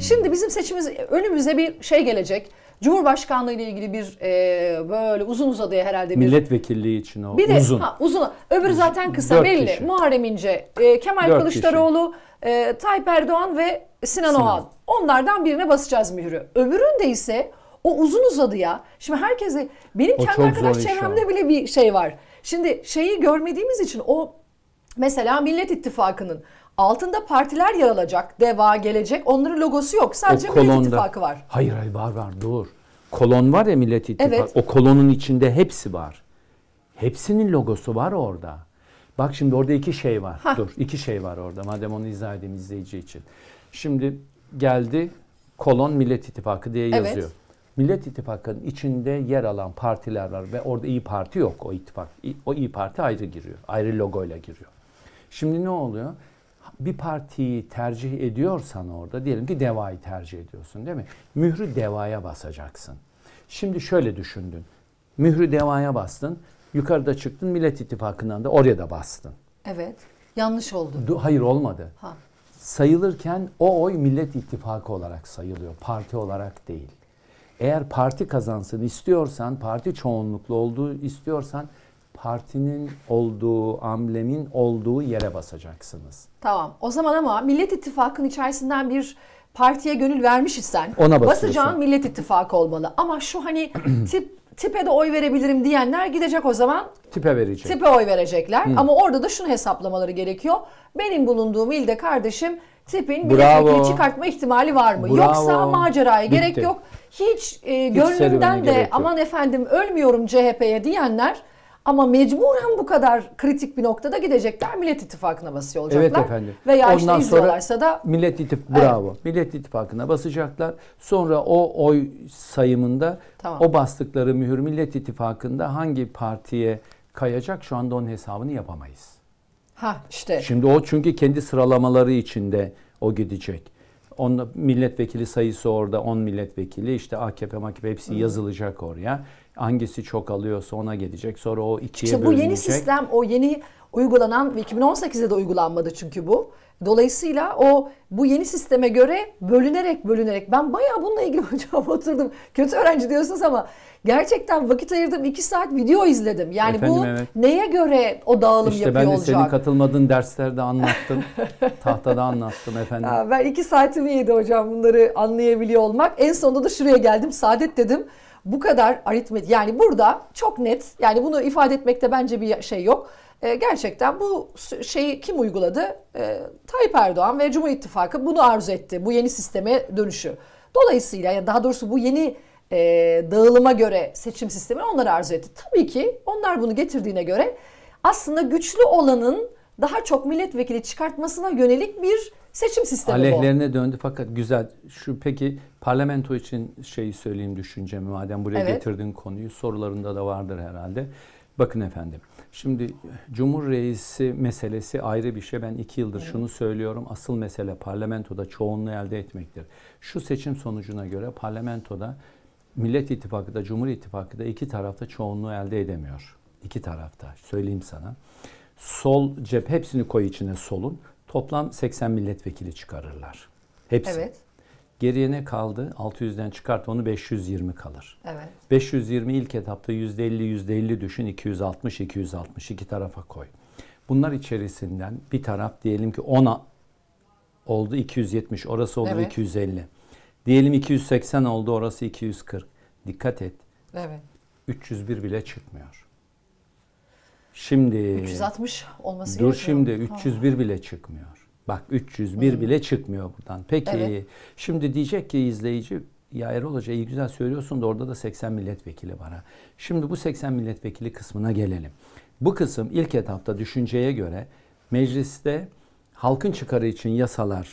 Şimdi bizim seçimiz önümüze bir şey gelecek. Cumhurbaşkanlığı ile ilgili bir e, böyle uzun uzadıya herhalde bir milletvekilliği için o bir de, uzun. Ha, uzun. Öbürü zaten kısa Dört belli. Kişi. Muharrem İnce, e, Kemal Dört Kılıçdaroğlu, kişi. e, Tayyip Erdoğan ve Sinan, Sinan Oğan. Onlardan birine basacağız mührü. Öbüründe ise o uzun uzadıya. Şimdi herkese benim o kendi arkadaş çevremde bile bir şey var. Şimdi şeyi görmediğimiz için o mesela Millet İttifakı'nın altında partiler yer alacak. Deva gelecek. Onların logosu yok. Sadece kolonda, Millet İttifakı var. Hayır hayır var var dur. Kolon var ya Millet İttifakı. Evet. O kolonun içinde hepsi var. Hepsinin logosu var orada. Bak şimdi orada iki şey var. Hah. Dur iki şey var orada madem onu izah edeyim izleyici için. Şimdi geldi kolon Millet İttifakı diye yazıyor. Evet. Millet İttifakı'nın içinde yer alan partiler var ve orada İyi Parti yok o ittifak. O İyi Parti ayrı giriyor. Ayrı logoyla giriyor. Şimdi ne oluyor? bir partiyi tercih ediyorsan orada diyelim ki devayı tercih ediyorsun değil mi? Mührü devaya basacaksın. Şimdi şöyle düşündün. Mührü devaya bastın. Yukarıda çıktın Millet İttifakı'ndan da oraya da bastın. Evet. Yanlış oldu. Du- Hayır olmadı. Ha. Sayılırken o oy Millet İttifakı olarak sayılıyor. Parti olarak değil. Eğer parti kazansın istiyorsan, parti çoğunluklu olduğu istiyorsan partinin olduğu, amblemin olduğu yere basacaksınız. Tamam. O zaman ama Millet İttifakı'nın içerisinden bir partiye gönül vermiş isen ona basıyorsun. basacağın Millet İttifakı olmalı. Ama şu hani tip tipe de oy verebilirim diyenler gidecek o zaman tipe verecek. Tipe oy verecekler. Hı. Ama orada da şunu hesaplamaları gerekiyor. Benim bulunduğum ilde kardeşim tipin milletvekili çıkartma ihtimali var mı? Bravo. Yoksa maceraya Bitti. gerek yok. Hiç, e, Hiç gönlümden de aman efendim ölmüyorum CHP'ye diyenler ama mecburen bu kadar kritik bir noktada gidecekler Millet İttifakı'na basıyor olacaklar. Evet efendim. Veya Ondan işte izliyorlarsa da... Millet İttifakı, evet. Millet İttifakı'na basacaklar. Sonra o oy sayımında tamam. o bastıkları mühür Millet İttifakı'nda hangi partiye kayacak şu anda onun hesabını yapamayız. Ha işte. Şimdi o çünkü kendi sıralamaları içinde o gidecek. On milletvekili sayısı orada 10 milletvekili işte AKP MAKP hepsi Hı. yazılacak oraya. Hangisi çok alıyorsa ona gidecek. Sonra o ikiye işte bölünecek. bu yeni sistem o yeni uygulanan ve 2018'de de uygulanmadı çünkü bu. Dolayısıyla o bu yeni sisteme göre bölünerek bölünerek ben bayağı bununla ilgili hocam oturdum. Kötü öğrenci diyorsunuz ama gerçekten vakit ayırdım 2 saat video izledim. Yani Efendim, bu evet. neye göre o dağılım işte yapıyor olacak? İşte ben de olacak? senin katılmadığın derslerde anlattım. tahtada anlattım efendim. Ya ben 2 saatimi yedi hocam bunları anlayabiliyor olmak. En sonunda da şuraya geldim saadet dedim bu kadar aritmetik yani burada çok net yani bunu ifade etmekte bence bir şey yok. E, gerçekten bu şeyi kim uyguladı? E, Tayyip Erdoğan ve Cumhur İttifakı bunu arzu etti. Bu yeni sisteme dönüşü. Dolayısıyla yani daha doğrusu bu yeni e, dağılıma göre seçim sistemi onlar arzu etti. Tabii ki onlar bunu getirdiğine göre aslında güçlü olanın daha çok milletvekili çıkartmasına yönelik bir seçim sistemi Aleyhlerine bu. döndü fakat güzel. Şu peki parlamento için şeyi söyleyeyim düşüncemi madem buraya evet. getirdin konuyu sorularında da vardır herhalde. Bakın efendim şimdi Cumhur Reisi meselesi ayrı bir şey. Ben iki yıldır evet. şunu söylüyorum. Asıl mesele parlamentoda çoğunluğu elde etmektir. Şu seçim sonucuna göre parlamentoda Millet İttifakı da Cumhur İttifakı da iki tarafta çoğunluğu elde edemiyor. İki tarafta söyleyeyim sana. Sol cep hepsini koy içine solun. Toplam 80 milletvekili çıkarırlar. Hepsi. Evet. Geriye ne kaldı? 600'den çıkart onu 520 kalır. Evet. 520 ilk etapta %50 %50 düşün 260 260 iki tarafa koy. Bunlar içerisinden bir taraf diyelim ki 10 oldu 270 orası olur evet. 250. Diyelim 280 oldu orası 240. Dikkat et. Evet. 301 bile çıkmıyor. Şimdi 360 olması gerekiyor. Dur şimdi 301 ha. bile çıkmıyor. Bak 301 hmm. bile çıkmıyor buradan. Peki evet. şimdi diyecek ki izleyici ya Erol Hoca iyi güzel söylüyorsun da orada da 80 milletvekili var ha. Şimdi bu 80 milletvekili kısmına gelelim. Bu kısım ilk etapta düşünceye göre mecliste halkın çıkarı için yasalar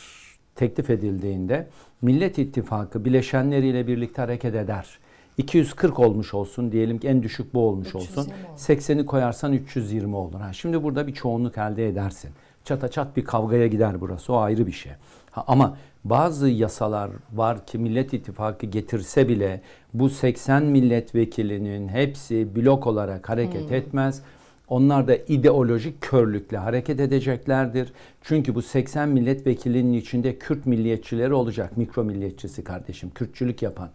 teklif edildiğinde Millet İttifakı bileşenleriyle birlikte hareket eder. 240 olmuş olsun diyelim ki en düşük bu olmuş olsun. 80'i koyarsan 320 olur. Ha, şimdi burada bir çoğunluk elde edersin. Çata çat bir kavgaya gider burası o ayrı bir şey. Ha, ama bazı yasalar var ki Millet İttifakı getirse bile bu 80 milletvekilinin hepsi blok olarak hareket hmm. etmez. Onlar da ideolojik körlükle hareket edeceklerdir. Çünkü bu 80 milletvekilinin içinde Kürt milliyetçileri olacak. Mikro milliyetçisi kardeşim, Kürtçülük yapan.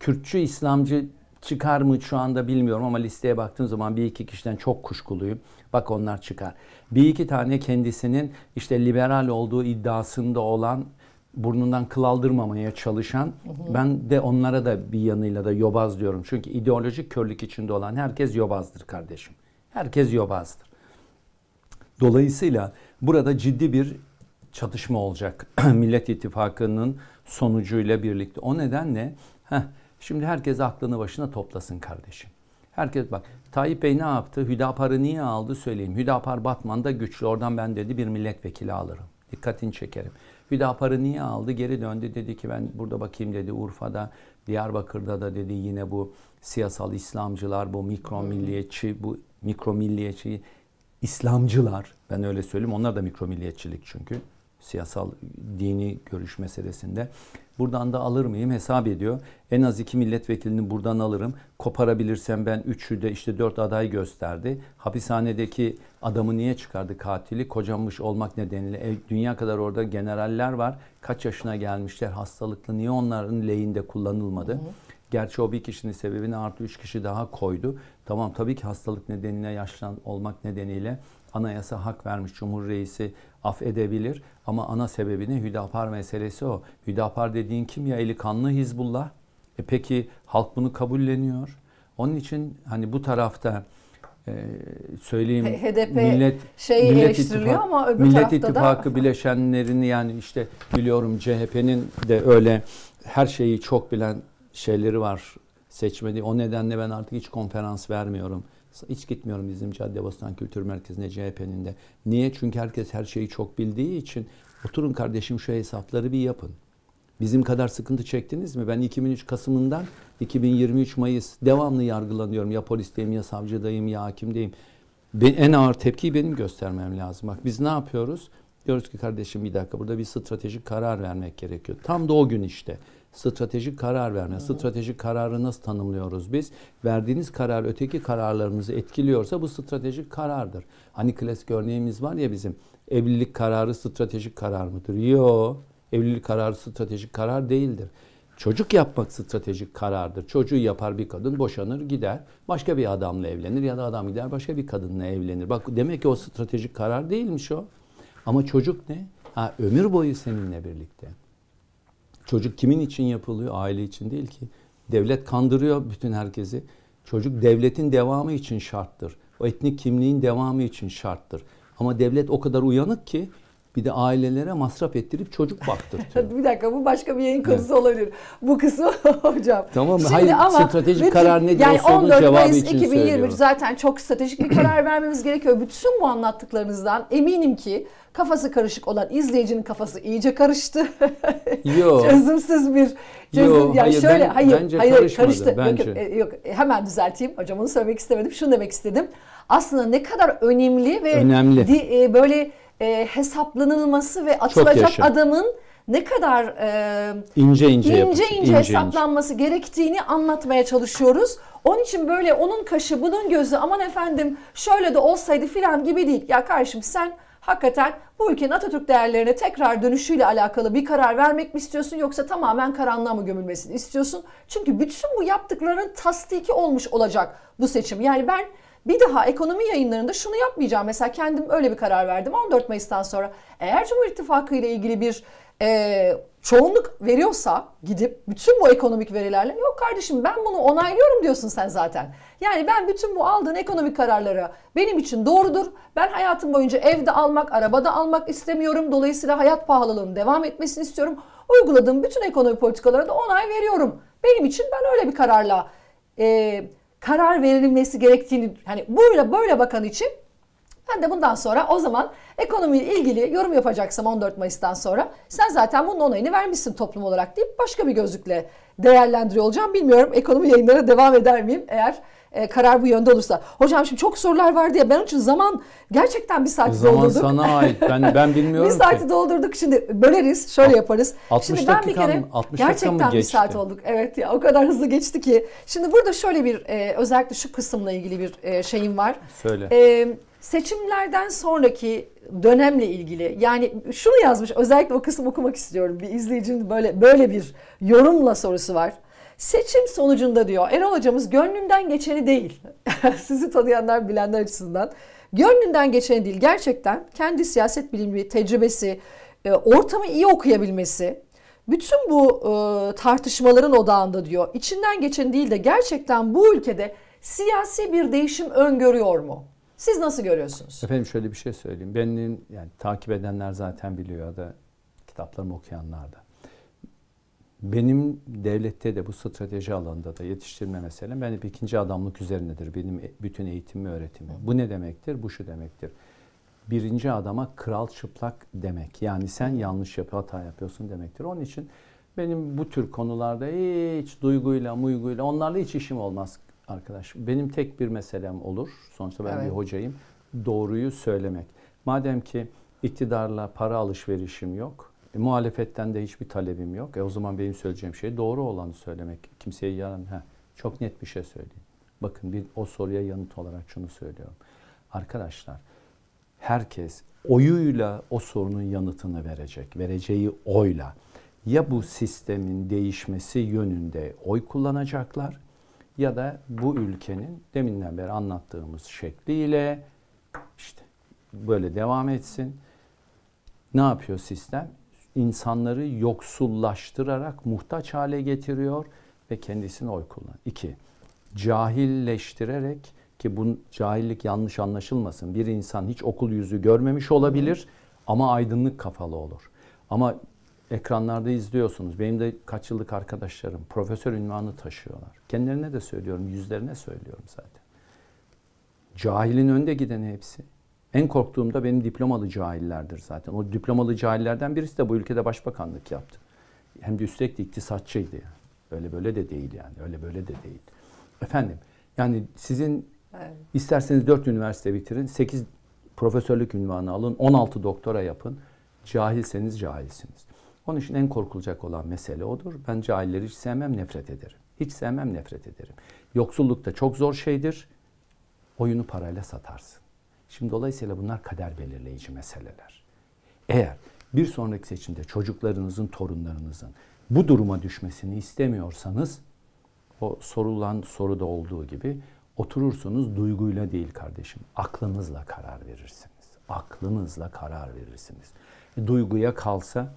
Kürtçü İslamcı çıkar mı şu anda bilmiyorum ama listeye baktığım zaman bir iki kişiden çok kuşkuluyum. Bak onlar çıkar. Bir iki tane kendisinin işte liberal olduğu iddiasında olan burnundan kıl aldırmamaya çalışan ben de onlara da bir yanıyla da yobaz diyorum. Çünkü ideolojik körlük içinde olan herkes yobazdır kardeşim. Herkes yobazdır. Dolayısıyla burada ciddi bir çatışma olacak. Millet İttifakı'nın sonucuyla birlikte. O nedenle heh, Şimdi herkes aklını başına toplasın kardeşim. Herkes bak Tayyip Bey ne yaptı? Hüdapar'ı niye aldı söyleyeyim. Hüdapar Batman'da güçlü. Oradan ben dedi bir milletvekili alırım. Dikkatini çekerim. Hüdapar'ı niye aldı? Geri döndü dedi ki ben burada bakayım dedi Urfa'da, Diyarbakır'da da dedi yine bu siyasal İslamcılar, bu mikro milliyetçi, bu mikro milliyetçi İslamcılar ben öyle söyleyeyim. Onlar da mikro milliyetçilik çünkü siyasal dini görüş meselesinde. Buradan da alır mıyım hesap ediyor. En az iki milletvekilini buradan alırım. Koparabilirsem ben üçü de işte dört aday gösterdi. Hapishanedeki adamı niye çıkardı katili? Kocamış olmak nedeniyle. E, dünya kadar orada generaller var. Kaç yaşına gelmişler hastalıklı. Niye onların lehinde kullanılmadı? Hı hı. Gerçi o bir kişinin sebebini artı üç kişi daha koydu. Tamam tabii ki hastalık nedeniyle yaşlan olmak nedeniyle Anayasa hak vermiş Cumhur Reisi af edebilir ama ana sebebi ne? Hüdapar meselesi o. Hüdapar dediğin kim ya? Eli kanlı Hizbullah. E peki halk bunu kabulleniyor. Onun için hani bu tarafta e, söyleyeyim HDP millet şey millet eleştiriliyor ittifak, ama öbür Millet İttifakı da... bileşenlerini yani işte biliyorum CHP'nin de öyle her şeyi çok bilen şeyleri var seçmedi. O nedenle ben artık hiç konferans vermiyorum. Hiç gitmiyorum bizim Caddebostan Kültür Merkezi'ne CHP'nin de. Niye? Çünkü herkes her şeyi çok bildiği için oturun kardeşim şu hesapları bir yapın. Bizim kadar sıkıntı çektiniz mi? Ben 2003 Kasım'ından 2023 Mayıs devamlı yargılanıyorum. Ya polisteyim ya savcıdayım ya hakimdeyim. Ben, en ağır tepkiyi benim göstermem lazım. Bak biz ne yapıyoruz? Diyoruz ki kardeşim bir dakika burada bir stratejik karar vermek gerekiyor. Tam da o gün işte. Stratejik karar verme. Hı. Stratejik kararı nasıl tanımlıyoruz biz? Verdiğiniz karar öteki kararlarımızı etkiliyorsa bu stratejik karardır. Hani klasik örneğimiz var ya bizim. Evlilik kararı stratejik karar mıdır? Yo. Evlilik kararı stratejik karar değildir. Çocuk yapmak stratejik karardır. Çocuğu yapar bir kadın, boşanır, gider. Başka bir adamla evlenir ya da adam gider başka bir kadınla evlenir. Bak demek ki o stratejik karar değilmiş o. Ama çocuk ne? Ha ömür boyu seninle birlikte. Çocuk kimin için yapılıyor? Aile için değil ki. Devlet kandırıyor bütün herkesi. Çocuk devletin devamı için şarttır. O etnik kimliğin devamı için şarttır. Ama devlet o kadar uyanık ki bir de ailelere masraf ettirip çocuk baktırtıyor. bir dakika bu başka bir yayın konusu evet. olabilir. Bu kısmı hocam. Tamam Şimdi hayır ama stratejik bütün, karar nedir yani 14 Mayıs için 2023 zaten çok stratejik bir karar vermemiz gerekiyor. Bütün bu anlattıklarınızdan eminim ki kafası karışık olan izleyicinin kafası iyice karıştı. Yok. Çözümsüz bir çözüm. Yo, yani hayır, şöyle ben, hayır bence hayır karışmadı, karıştı. Bence. E, yok, yok, e, hemen düzelteyim. Hocam onu söylemek istemedim. Şunu demek istedim. Aslında ne kadar önemli ve önemli. Di, e, böyle e, hesaplanılması ve atılacak adamın ne kadar e, ince ince ince, ince, ince hesaplanması ince. gerektiğini anlatmaya çalışıyoruz. Onun için böyle onun kaşı bunun gözü aman efendim şöyle de olsaydı filan gibi değil. Ya kardeşim sen hakikaten bu ülkenin Atatürk değerlerine tekrar dönüşüyle alakalı bir karar vermek mi istiyorsun yoksa tamamen karanlığa mı gömülmesini istiyorsun? Çünkü bütün bu yaptıkların tasdiki olmuş olacak bu seçim. Yani ben bir daha ekonomi yayınlarında şunu yapmayacağım. Mesela kendim öyle bir karar verdim 14 Mayıs'tan sonra. Eğer Cumhur İttifakı ile ilgili bir e, çoğunluk veriyorsa gidip bütün bu ekonomik verilerle yok kardeşim ben bunu onaylıyorum diyorsun sen zaten. Yani ben bütün bu aldığın ekonomik kararları benim için doğrudur. Ben hayatım boyunca evde almak, arabada almak istemiyorum. Dolayısıyla hayat pahalılığının devam etmesini istiyorum. Uyguladığım bütün ekonomi politikalara da onay veriyorum. Benim için ben öyle bir kararla e, karar verilmesi gerektiğini hani böyle böyle bakan için ben de bundan sonra o zaman ekonomiyle ilgili yorum yapacaksam 14 Mayıs'tan sonra sen zaten bunun onayını vermişsin toplum olarak deyip başka bir gözlükle değerlendiriyor olacağım. Bilmiyorum ekonomi yayınlarına devam eder miyim eğer e, karar bu yönde olursa. Hocam şimdi çok sorular vardı ya ben için zaman gerçekten bir saati zaman doldurduk. Zaman sana ait. Ben ben bilmiyorum Bir saati ki. doldurduk. Şimdi böleriz. Şöyle yaparız. 60 şimdi ben bir kere mı, 60 gerçekten mı geçti? bir saat olduk. Evet ya o kadar hızlı geçti ki. Şimdi burada şöyle bir e, özellikle şu kısımla ilgili bir e, şeyim var. Söyle. E, Seçimlerden sonraki dönemle ilgili yani şunu yazmış özellikle o kısım okumak istiyorum. Bir izleyicinin böyle böyle bir yorumla sorusu var. Seçim sonucunda diyor Erol hocamız gönlünden geçeni değil. Sizi tanıyanlar bilenler açısından. Gönlünden geçeni değil. Gerçekten kendi siyaset bilimi, tecrübesi, e, ortamı iyi okuyabilmesi, bütün bu e, tartışmaların odağında diyor. içinden geçen değil de gerçekten bu ülkede siyasi bir değişim öngörüyor mu? Siz nasıl görüyorsunuz? Efendim şöyle bir şey söyleyeyim. Benim yani takip edenler zaten biliyor ya da kitaplarımı okuyanlar da. Benim devlette de bu strateji alanında da yetiştirme meselem benim ikinci adamlık üzerinedir. Benim e, bütün eğitimi, öğretimi. Bu ne demektir? Bu şu demektir. Birinci adama kral çıplak demek. Yani sen yanlış yap, hata yapıyorsun demektir. Onun için benim bu tür konularda hiç duyguyla, muyguyla onlarla hiç işim olmaz arkadaş. Benim tek bir meselem olur. Sonuçta ben evet. bir hocayım. Doğruyu söylemek. Madem ki iktidarla para alışverişim yok e, muhalefetten de hiçbir talebim yok. E, o zaman benim söyleyeceğim şey doğru olanı söylemek. Kimseye yaran ha çok net bir şey söyleyeyim. Bakın bir o soruya yanıt olarak şunu söylüyorum. Arkadaşlar herkes oyuyla o sorunun yanıtını verecek. Vereceği oyla ya bu sistemin değişmesi yönünde oy kullanacaklar ya da bu ülkenin deminden beri anlattığımız şekliyle işte böyle devam etsin. Ne yapıyor sistem? insanları yoksullaştırarak muhtaç hale getiriyor ve kendisine oy kullan. İki, cahilleştirerek ki bu cahillik yanlış anlaşılmasın. Bir insan hiç okul yüzü görmemiş olabilir ama aydınlık kafalı olur. Ama ekranlarda izliyorsunuz. Benim de kaç yıllık arkadaşlarım profesör ünvanı taşıyorlar. Kendilerine de söylüyorum, yüzlerine söylüyorum zaten. Cahilin önde gideni hepsi. En korktuğum da benim diplomalı cahillerdir zaten. O diplomalı cahillerden birisi de bu ülkede başbakanlık yaptı. Hem de üstelik de iktisatçıydı yani. Öyle böyle de değil yani. Öyle böyle de değil. Efendim yani sizin evet. isterseniz 4 üniversite bitirin, 8 profesörlük ünvanı alın, 16 doktora yapın. Cahilseniz cahilsiniz. Onun için en korkulacak olan mesele odur. Ben cahilleri hiç sevmem, nefret ederim. Hiç sevmem, nefret ederim. Yoksulluk da çok zor şeydir. Oyunu parayla satarsın. Şimdi dolayısıyla bunlar kader belirleyici meseleler. Eğer bir sonraki seçimde çocuklarınızın, torunlarınızın bu duruma düşmesini istemiyorsanız o sorulan soruda olduğu gibi oturursunuz duyguyla değil kardeşim. Aklınızla karar verirsiniz. Aklınızla karar verirsiniz. E, duyguya kalsa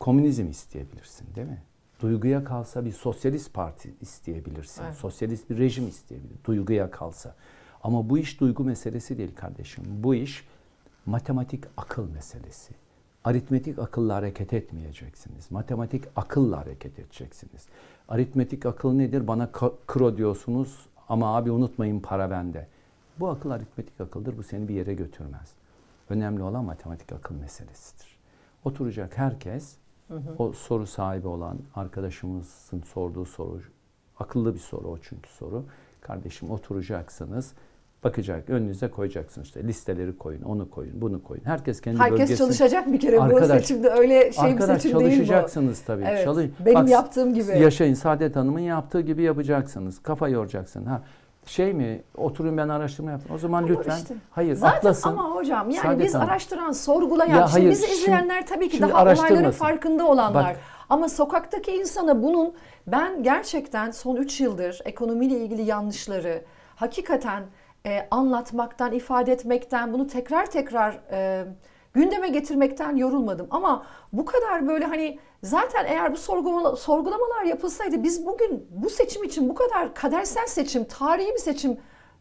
komünizm isteyebilirsin değil mi? Duyguya kalsa bir sosyalist parti isteyebilirsin. Evet. Sosyalist bir rejim isteyebilir. Duyguya kalsa. Ama bu iş duygu meselesi değil kardeşim. Bu iş matematik akıl meselesi. Aritmetik akılla hareket etmeyeceksiniz. Matematik akılla hareket edeceksiniz. Aritmetik akıl nedir? Bana kro diyorsunuz ama abi unutmayın para bende. Bu akıl aritmetik akıldır. Bu seni bir yere götürmez. Önemli olan matematik akıl meselesidir. Oturacak herkes hı hı. o soru sahibi olan arkadaşımızın sorduğu soru akıllı bir soru o çünkü soru. Kardeşim oturacaksınız bakacak, önünüze koyacaksın işte listeleri koyun, onu koyun, bunu koyun. Herkes kendi Herkes bölgesini... çalışacak bir kere arkadaş, bu seçimde öyle şey arkadaş, bir seçim değil bu. çalışacaksınız tabii. Evet, Çalış... Benim Bak, yaptığım gibi. Yaşayın Saadet Hanım'ın yaptığı gibi yapacaksınız. Kafa yoracaksın. Ha şey mi oturun ben araştırma yapın O zaman ama lütfen işte, hayır zaten atlasın. Ama hocam yani Saadet biz Hanım. araştıran, sorgulayan, ya hayır, bizi izleyenler tabii ki daha olayların farkında olanlar. Bak, ama sokaktaki insana bunun ben gerçekten son 3 yıldır ekonomiyle ilgili yanlışları hakikaten e, anlatmaktan, ifade etmekten, bunu tekrar tekrar e, gündeme getirmekten yorulmadım. Ama bu kadar böyle hani zaten eğer bu sorgulamalar, sorgulamalar yapılsaydı biz bugün bu seçim için bu kadar kadersel seçim, tarihi bir seçim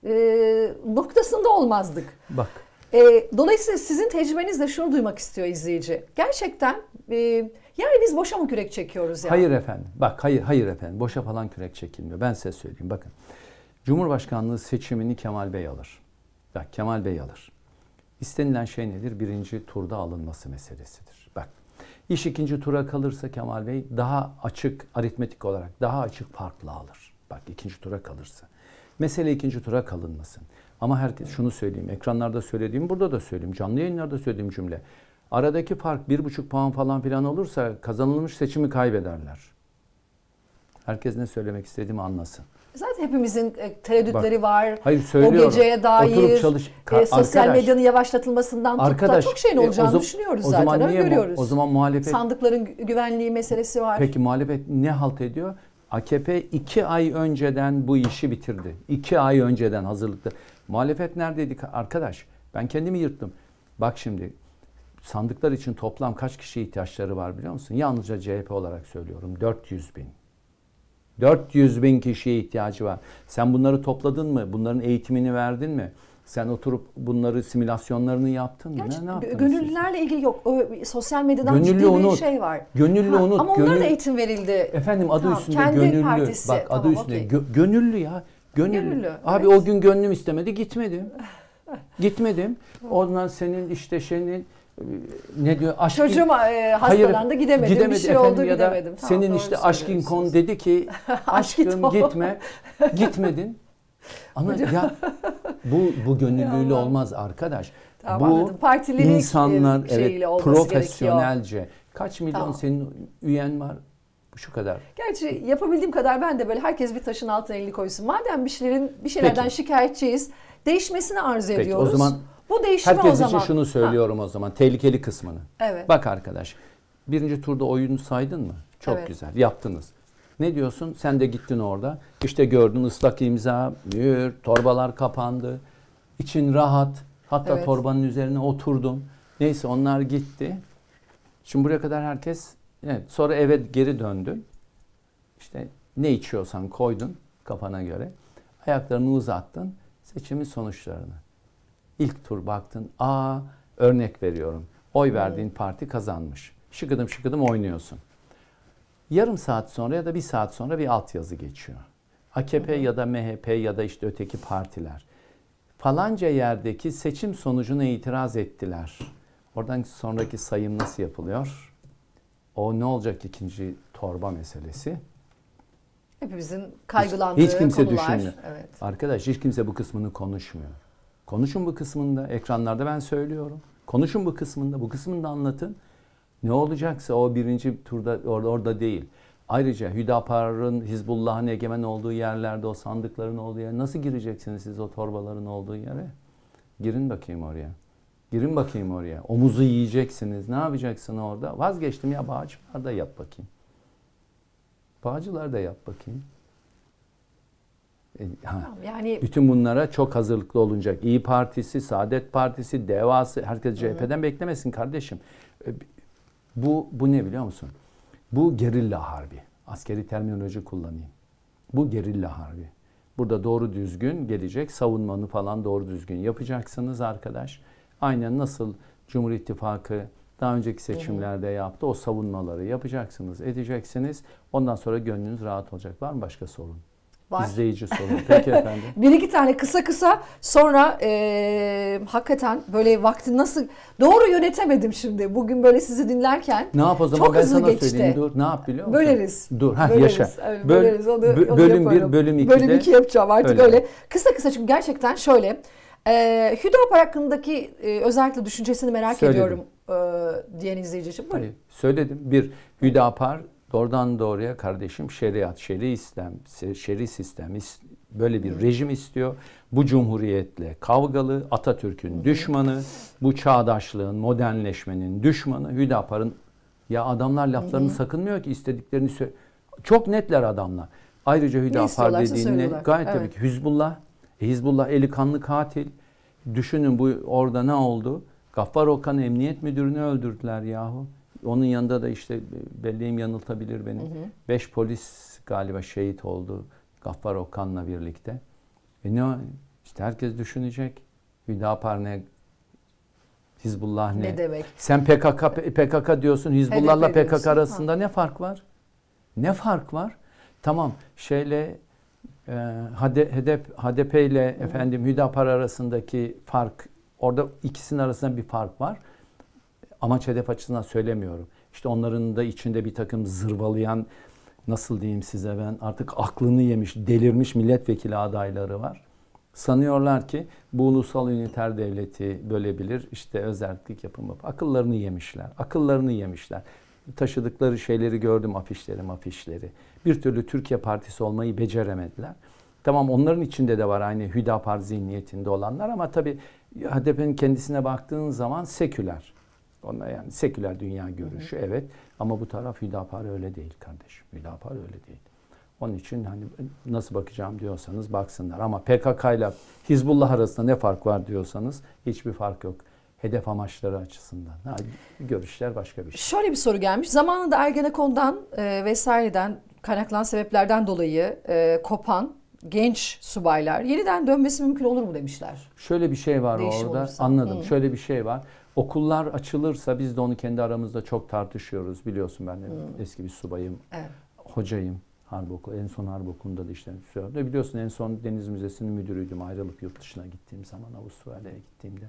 e, noktasında olmazdık. Bak. E, dolayısıyla sizin tecrübenizle şunu duymak istiyor izleyici. Gerçekten e, yani biz boşa mı kürek çekiyoruz ya? Hayır efendim. Bak hayır hayır efendim. Boşa falan kürek çekilmiyor. Ben size söyleyeyim bakın. Cumhurbaşkanlığı seçimini Kemal Bey alır. Bak Kemal Bey alır. İstenilen şey nedir? Birinci turda alınması meselesidir. Bak iş ikinci tura kalırsa Kemal Bey daha açık aritmetik olarak daha açık farklı alır. Bak ikinci tura kalırsa. Mesele ikinci tura kalınmasın. Ama herkes şunu söyleyeyim. Ekranlarda söylediğim, burada da söyleyeyim. Canlı yayınlarda söylediğim cümle. Aradaki fark bir buçuk puan falan filan olursa kazanılmış seçimi kaybederler. Herkes ne söylemek istediğimi anlasın. Zaten hepimizin e, tereddütleri Bak, var. Hayır söylüyorum. O geceye dair Oturup çalış, ka, e, sosyal arkadaş, medyanın yavaşlatılmasından arkadaş, tut çok şeyin olacağını e, o, zam, düşünüyoruz o zaten. Zaman niye, görüyoruz. O zaman muhalefet... Sandıkların güvenliği meselesi var. Peki muhalefet ne halt ediyor? AKP iki ay önceden bu işi bitirdi. İki ay önceden hazırlıklı. Muhalefet neredeydi arkadaş? Ben kendimi yırttım. Bak şimdi sandıklar için toplam kaç kişi ihtiyaçları var biliyor musun? Yalnızca CHP olarak söylüyorum 400 bin. 400 bin kişiye ihtiyacı var. Sen bunları topladın mı? Bunların eğitimini verdin mi? Sen oturup bunları simülasyonlarını yaptın mı? Gerçi, ne, ne yaptınız gönüllülerle siz? ilgili yok. O, sosyal medyadan gönüllü ciddi unut. bir şey var. Gönüllü ha, unut. Ama onlara da eğitim verildi. Efendim adı tamam, üstünde gönüllü. Partisi. Bak tamam, adı üstünde okay. Gö gönüllü ya. Gönüllü. gönüllü Abi evet. o gün gönlüm istemedi gitmedim. Gitmedim. Ondan senin işte senin ne diyor aşk çocuğum e, hastalandı hayır, gidemedim bir şey efendim, oldu ya da Tamam, senin işte aşkın kon dedi ki aşkım gitme gitmedin. Ama ya bu bu gönüllüyle olmaz arkadaş. Tamam, bu anladım. Partililik insanlar evet profesyonelce gerekiyor. kaç milyon tamam. senin üyen var? şu kadar. Gerçi yapabildiğim kadar ben de böyle herkes bir taşın altına elini koysun. Madem bir şeylerin bir şeylerden Peki. şikayetçiyiz, değişmesini arzu Peki, ediyoruz. O zaman bu değişimi Herkes o zaman. Herkes için şunu söylüyorum ha. o zaman. Tehlikeli kısmını. Evet. Bak arkadaş. Birinci turda oyunu saydın mı? Çok evet. güzel. Yaptınız. Ne diyorsun? Sen de gittin orada. İşte gördün ıslak imza, mühür, torbalar kapandı. İçin rahat. Hatta evet. torbanın üzerine oturdum. Neyse onlar gitti. Şimdi buraya kadar herkes evet sonra eve geri döndü. İşte ne içiyorsan koydun kafana göre. Ayaklarını uzattın. Seçimin sonuçlarını. İlk tur baktın. Aa örnek veriyorum. Oy verdiğin parti kazanmış. Şıkıdım şıkıdım oynuyorsun. Yarım saat sonra ya da bir saat sonra bir altyazı geçiyor. AKP ya da MHP ya da işte öteki partiler falanca yerdeki seçim sonucuna itiraz ettiler. Oradan sonraki sayım nasıl yapılıyor? O ne olacak ikinci torba meselesi? Hepimizin kaygılandığı hiç, hiç kimse konular. Düşünmüyor. Evet. Arkadaş hiç kimse bu kısmını konuşmuyor. Konuşun bu kısmında, ekranlarda ben söylüyorum. Konuşun bu kısmında, bu kısmında anlatın. Ne olacaksa o birinci turda orada, orada değil. Ayrıca Hüdapar'ın, Hizbullah'ın egemen olduğu yerlerde, o sandıkların olduğu yer nasıl gireceksiniz siz o torbaların olduğu yere? Girin bakayım oraya. Girin bakayım oraya. Omuzu yiyeceksiniz. Ne yapacaksın orada? Vazgeçtim ya bağcılar da yap bakayım. Bağcılar da yap bakayım. E, yani bütün bunlara çok hazırlıklı olunacak. İyi Partisi, Saadet Partisi, Devası herkes CHP'den beklemesin kardeşim. E, bu bu ne biliyor musun? Bu gerilla harbi. Askeri terminoloji kullanayım. Bu gerilla harbi. Burada doğru düzgün gelecek. Savunmanı falan doğru düzgün yapacaksınız arkadaş. Aynen nasıl Cumhur İttifakı daha önceki seçimlerde yaptı. O savunmaları yapacaksınız, edeceksiniz. Ondan sonra gönlünüz rahat olacak. Var mı başka sorun? Var. İzleyici sorun. Peki efendim. bir iki tane kısa kısa sonra e, hakikaten böyle vakti nasıl doğru yönetemedim şimdi. Bugün böyle sizi dinlerken. Ne yap o zaman çok ben sana geçti. söyleyeyim dur. Ne yap biliyor musun? Böleriz. Dur ha yaşa. Evet, böleriz onu, bölüm onu bölüm 1 bölüm iki. Bölüm iki yapacağım artık öyle. öyle. Kısa kısa çünkü gerçekten şöyle. E, Hüdapar hakkındaki e, özellikle düşüncesini merak Söyledim. ediyorum e, diyen izleyici için. Buyurun. Hayır, söyledim. Bir Hüdapar doğrudan doğruya kardeşim şeriat, şer'i sistem, şer'i sistem böyle bir rejim istiyor. Bu cumhuriyetle kavgalı, Atatürk'ün düşmanı, bu çağdaşlığın, modernleşmenin düşmanı, Hüdapar'ın ya adamlar laflarını sakınmıyor ki istediklerini çok netler adamlar. Ayrıca Hüdapar dediğin ne? Gayet evet. tabii ki Hizbullah. E, Hizbullah eli kanlı katil. Düşünün bu orada ne oldu? Gaffar Okan emniyet müdürünü öldürdüler yahu. Onun yanında da işte e, belleğim yanıltabilir beni. Hı hı. Beş polis galiba şehit oldu Gaffar Okan'la birlikte. E ne işte herkes düşünecek. Hüdapar ne? Hizbullah ne? Ne demek? Sen PKK PKK diyorsun. Hizbullah'la PKK arasında ne fark var? Ne fark var? Tamam şeyle e, HDP, HDP ile efendim Hüdapar arasındaki fark orada ikisinin arasında bir fark var amaç hedef açısından söylemiyorum. İşte onların da içinde bir takım zırvalayan nasıl diyeyim size ben artık aklını yemiş, delirmiş milletvekili adayları var. Sanıyorlar ki bu ulusal üniter devleti bölebilir, işte özellik yapımı. Akıllarını yemişler, akıllarını yemişler. Taşıdıkları şeyleri gördüm afişleri afişleri. Bir türlü Türkiye Partisi olmayı beceremediler. Tamam onların içinde de var aynı Hüdapar zihniyetinde olanlar ama tabii HDP'nin kendisine baktığın zaman seküler. Onlar yani seküler dünya görüşü hı hı. evet ama bu taraf Hüdapar öyle değil kardeşim. Hüdapar öyle değil. Onun için hani nasıl bakacağım diyorsanız baksınlar ama PKK ile Hizbullah arasında ne fark var diyorsanız hiçbir fark yok hedef amaçları açısından. Ha, görüşler başka bir şey. Şöyle bir soru gelmiş. Zamanında Ergenekon'dan e, vesaireden kaynaklanan sebeplerden dolayı e, kopan genç subaylar yeniden dönmesi mümkün olur mu demişler. Şöyle bir şey var Değişim orada. Olursa. Anladım. Hı. Şöyle bir şey var. Okullar açılırsa biz de onu kendi aramızda çok tartışıyoruz. Biliyorsun ben hmm. eski bir subayım, evet. hocayım. Harp okulu, en son harp okulunda da işte söylüyordu. Biliyorsun en son Deniz Müzesi'nin müdürüydüm ayrılıp yurt dışına gittiğim zaman Avustralya'ya gittiğimde.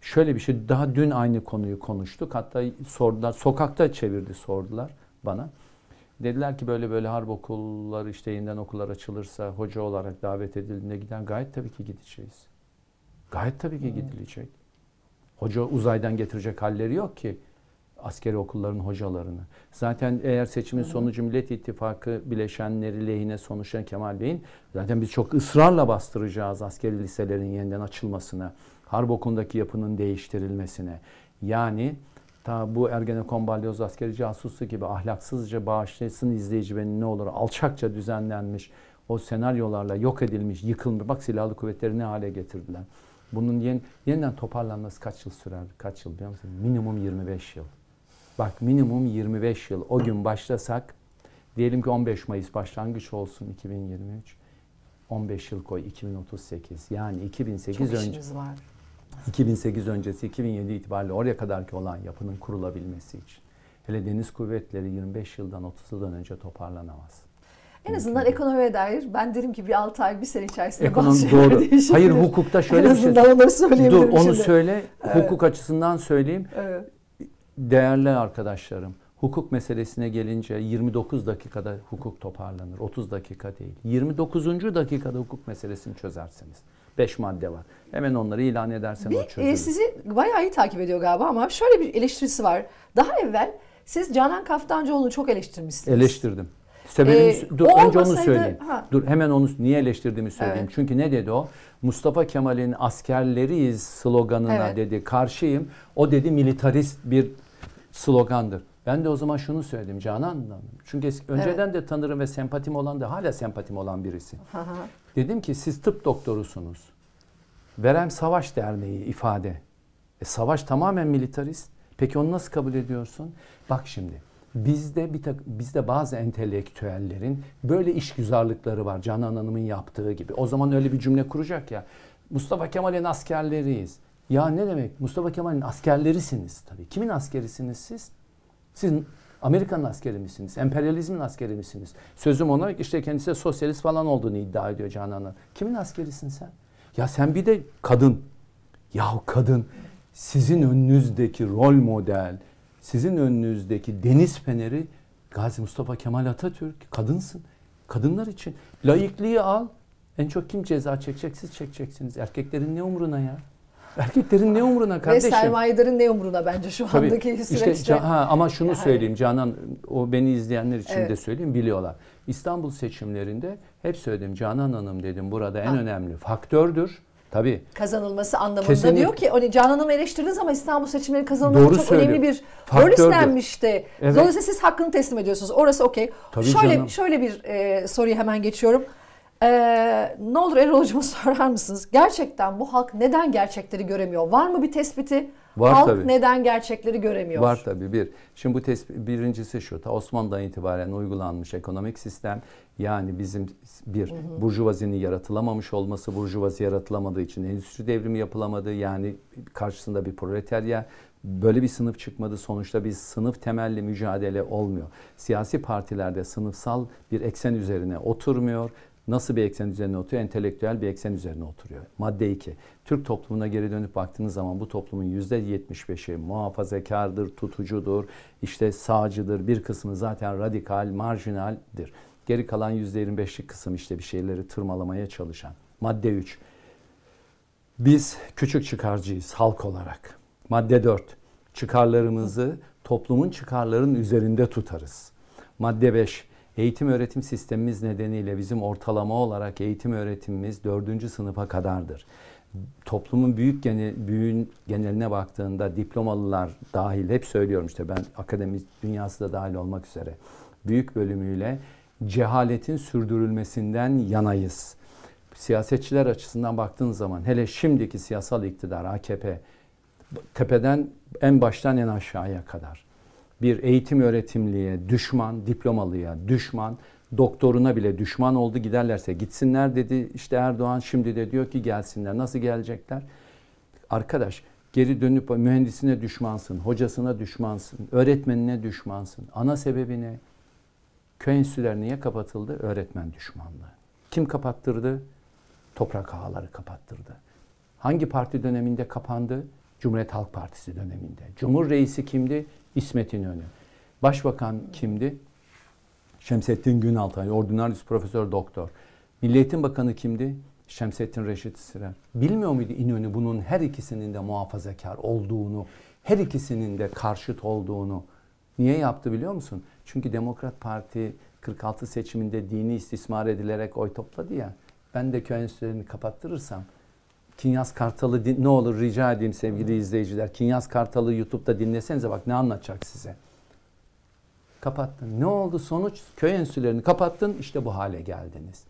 Şöyle bir şey daha dün aynı konuyu konuştuk. Hatta sordular, sokakta çevirdi sordular bana. Dediler ki böyle böyle harp okulları işte yeniden okullar açılırsa hoca olarak davet edildiğinde giden gayet tabii ki gideceğiz. Gayet tabii ki hmm. gidilecek. Hoca uzaydan getirecek halleri yok ki askeri okulların hocalarını. Zaten eğer seçimin sonucu Millet İttifakı bileşenleri lehine sonuçlanan Kemal Bey'in zaten biz çok ısrarla bastıracağız askeri liselerin yeniden açılmasına, harp okulundaki yapının değiştirilmesine. Yani ta bu Ergenekon balyoz askeri casusu gibi ahlaksızca bağışlasın izleyici beni ne olur alçakça düzenlenmiş o senaryolarla yok edilmiş, yıkılmış. Bak silahlı kuvvetleri ne hale getirdiler. Bunun yen, yeniden toparlanması kaç yıl sürer? Kaç yıl biliyor musun? Minimum 25 yıl. Bak minimum 25 yıl. O gün başlasak diyelim ki 15 Mayıs başlangıç olsun 2023. 15 yıl koy 2038. Yani 2008 Çok önce var. 2008 öncesi 2007 itibariyle oraya kadar ki olan yapının kurulabilmesi için. Hele deniz kuvvetleri 25 yıldan 30 yıldan önce toparlanamaz. En azından ekonomiye dair ben derim ki bir 6 ay bir sene içerisinde Ekonomi, bazı doğru. değişebilir. Hayır hukukta şöyle bir şey. En azından onları söyleyebilirim Dur, onu şimdi. söyle evet. hukuk açısından söyleyeyim. Evet. Değerli arkadaşlarım hukuk meselesine gelince 29 dakikada hukuk toparlanır. 30 dakika değil. 29. dakikada hukuk meselesini çözersiniz. 5 madde var. Hemen onları ilan edersen bir, o e, çözülür. E, sizi bayağı iyi takip ediyor galiba ama şöyle bir eleştirisi var. Daha evvel siz Canan Kaftancıoğlu'nu çok eleştirmişsiniz. Eleştirdim. Sebebini ee, dur önce olmasaydı, onu söyleyeyim. Ha. Dur hemen onu niye eleştirdiğimi söyleyeyim. Evet. Çünkü ne dedi o? Mustafa Kemal'in askerleriyiz sloganına evet. dedi karşıyım. O dedi militarist bir slogandır. Ben de o zaman şunu söyledim Canan Hanım. Çünkü eski, önceden evet. de tanırım ve sempatim olan da hala sempatim olan birisi. Aha. Dedim ki siz tıp doktorusunuz. Verem Savaş Derneği ifade. E, savaş tamamen militarist. Peki onu nasıl kabul ediyorsun? Bak şimdi bizde bir tak, bizde bazı entelektüellerin böyle işgüzarlıkları var Canan Hanım'ın yaptığı gibi. O zaman öyle bir cümle kuracak ya. Mustafa Kemal'in askerleriyiz. Ya ne demek? Mustafa Kemal'in askerlerisiniz tabii. Kimin askerisiniz siz? Siz Amerika'nın askeri misiniz? Emperyalizmin askeri misiniz? Sözüm ona işte kendisi sosyalist falan olduğunu iddia ediyor Canan Hanım. Kimin askerisin sen? Ya sen bir de kadın. Yahu kadın sizin önünüzdeki rol model, sizin önünüzdeki deniz feneri Gazi Mustafa Kemal Atatürk. Kadınsın. Kadınlar için. Layıklığı al. En çok kim ceza çekecek? Siz çekeceksiniz. Erkeklerin ne umuruna ya? Erkeklerin ne umuruna kardeşim? Ve sermayedarın ne umuruna bence şu Tabii, andaki işte, süreçte. ha, ama şunu yani. söyleyeyim Canan, o beni izleyenler için evet. de söyleyeyim biliyorlar. İstanbul seçimlerinde hep söyledim Canan Hanım dedim burada ha. en önemli faktördür. Tabii. Kazanılması anlamında Kesinlikle. diyor ki hani Canan Hanım eleştirdiniz ama İstanbul seçimleri kazanılması Doğru çok söylüyor. önemli bir rol üstlenmişti. Evet. Dolayısıyla siz hakkını teslim ediyorsunuz. Orası okey. Şöyle canım. şöyle bir e, soruyu hemen geçiyorum. Ee, ne olur Erol Hocam'a sorar mısınız? Gerçekten bu halk neden gerçekleri göremiyor? Var mı bir tespiti? Var Halk tabii. neden gerçekleri göremiyor? Var tabii bir. Şimdi bu tespit birincisi şu. Ta Osmanlı'dan itibaren uygulanmış ekonomik sistem yani bizim bir hı hı. burjuvazinin yaratılamamış olması, burjuvazi yaratılamadığı için endüstri devrimi yapılamadı. Yani karşısında bir proletarya böyle bir sınıf çıkmadı. Sonuçta bir sınıf temelli mücadele olmuyor. Siyasi partilerde sınıfsal bir eksen üzerine oturmuyor. Nasıl bir eksen üzerine oturuyor? Entelektüel bir eksen üzerine oturuyor. Madde 2. Türk toplumuna geri dönüp baktığınız zaman bu toplumun %75'i muhafazakardır, tutucudur, işte sağcıdır. Bir kısmı zaten radikal, marjinaldir. Geri kalan %25'lik kısım işte bir şeyleri tırmalamaya çalışan. Madde 3. Biz küçük çıkarcıyız halk olarak. Madde 4. Çıkarlarımızı toplumun çıkarlarının üzerinde tutarız. Madde 5. Eğitim öğretim sistemimiz nedeniyle bizim ortalama olarak eğitim öğretimimiz dördüncü sınıfa kadardır. Toplumun büyük gene, büyüğün geneline baktığında diplomalılar dahil hep söylüyorum işte ben akademik dünyası da dahil olmak üzere büyük bölümüyle cehaletin sürdürülmesinden yanayız. Siyasetçiler açısından baktığın zaman hele şimdiki siyasal iktidar AKP tepeden en baştan en aşağıya kadar bir eğitim öğretimliğe düşman, diplomalıya düşman, doktoruna bile düşman oldu. Giderlerse gitsinler dedi. İşte Erdoğan şimdi de diyor ki gelsinler. Nasıl gelecekler? Arkadaş geri dönüp mühendisine düşmansın, hocasına düşmansın, öğretmenine düşmansın. Ana sebebi ne? Köy enstitüleri niye kapatıldı? Öğretmen düşmanlığı. Kim kapattırdı? Toprak ağaları kapattırdı. Hangi parti döneminde kapandı? Cumhuriyet Halk Partisi döneminde. Cumhur reisi kimdi? İsmet İnönü. Başbakan kimdi? Şemsettin Günaltay, ordinarius profesör doktor. Milliyetin Bakanı kimdi? Şemsettin Reşit Sirer. Bilmiyor muydu İnönü bunun her ikisinin de muhafazakar olduğunu, her ikisinin de karşıt olduğunu? Niye yaptı biliyor musun? Çünkü Demokrat Parti 46 seçiminde dini istismar edilerek oy topladı ya. Ben de köy enstitülerini kapattırırsam Kinyas Kartal'ı din- ne olur rica edeyim sevgili izleyiciler. Kinyas Kartal'ı YouTube'da dinlesenize bak ne anlatacak size. Kapattın. Ne oldu sonuç? Köy enstitülerini kapattın işte bu hale geldiniz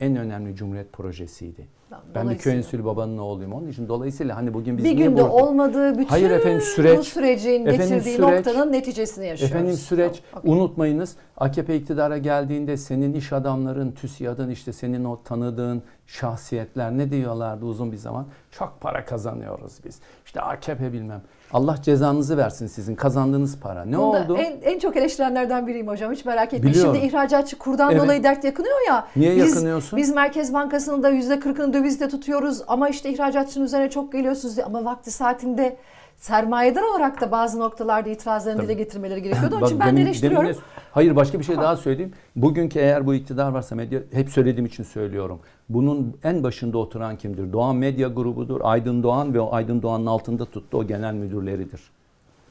en önemli Cumhuriyet projesiydi. Ben bir köy enstitülü babanın oğluyum onun için. Dolayısıyla hani bugün biz bir günde burada... olmadığı bütün Hayır efendim, süreç, bu sürecin efendim, getirdiği süreç, noktanın neticesini yaşıyoruz. Efendim süreç tamam, okay. unutmayınız AKP iktidara geldiğinde senin iş adamların, TÜSİAD'ın işte senin o tanıdığın şahsiyetler ne diyorlardı uzun bir zaman? Çok para kazanıyoruz biz. İşte AKP bilmem. Allah cezanızı versin sizin kazandığınız para. Ne Bunda oldu? En, en çok eleştirenlerden biriyim hocam hiç merak etmeyin. Biliyorum. Şimdi ihracatçı kurdan evet. dolayı dert yakınıyor ya. Niye biz, yakınıyorsun? Biz Merkez Bankası'nın da %40'ını dövizde tutuyoruz ama işte ihracatçının üzerine çok geliyorsunuz diye. ama vakti saatinde sermayedar olarak da bazı noktalarda itirazlarını dile getirmeleri gerekiyordu. Onun için ben demin, eleştiriyorum. Demin, hayır başka bir şey daha söyleyeyim. Bugünkü eğer bu iktidar varsa medya hep söylediğim için söylüyorum. Bunun en başında oturan kimdir? Doğan Medya grubudur. Aydın Doğan ve o Aydın Doğan'ın altında tuttu o genel müdürleridir.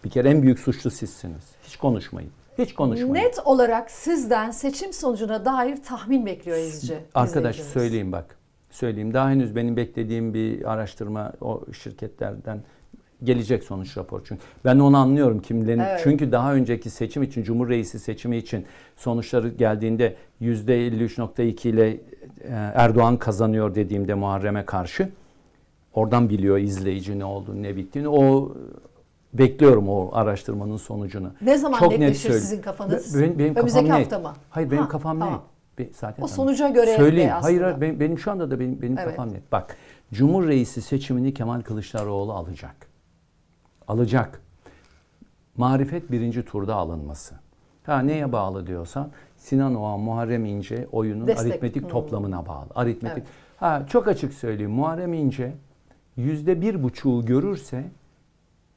Bir kere en büyük suçlu sizsiniz. Hiç konuşmayın. Hiç konuşmayın. Net olarak sizden seçim sonucuna dair tahmin bekliyor izci. Arkadaş söyleyeyim bak. Söyleyeyim. Daha henüz benim beklediğim bir araştırma o şirketlerden gelecek sonuç rapor çünkü. Ben onu anlıyorum kimlerin. Evet. Çünkü daha önceki seçim için Cumhur seçimi için sonuçları geldiğinde %53.2 ile e, Erdoğan kazanıyor dediğimde Muharrem'e karşı oradan biliyor izleyici ne olduğunu ne bittiğini. O bekliyorum o araştırmanın sonucunu. Ne zaman Çok net söyleyeyim. sizin kafanız? Benim, benim kafam ne hafta mı? Hayır benim ha, kafam tamam. net. Zaten o sonuca göre Söyleyeyim. Hayır, hayır benim, benim şu anda da benim, benim evet. kafam net. Bak Cumhur Reisi seçimini Kemal Kılıçdaroğlu alacak alacak. Marifet birinci turda alınması. Ha neye bağlı diyorsan Sinan Oğan, Muharrem İnce oyunun Destek. aritmetik hmm. toplamına bağlı. Aritmetik. Evet. Ha çok açık söyleyeyim Muharrem İnce yüzde bir buçuğu görürse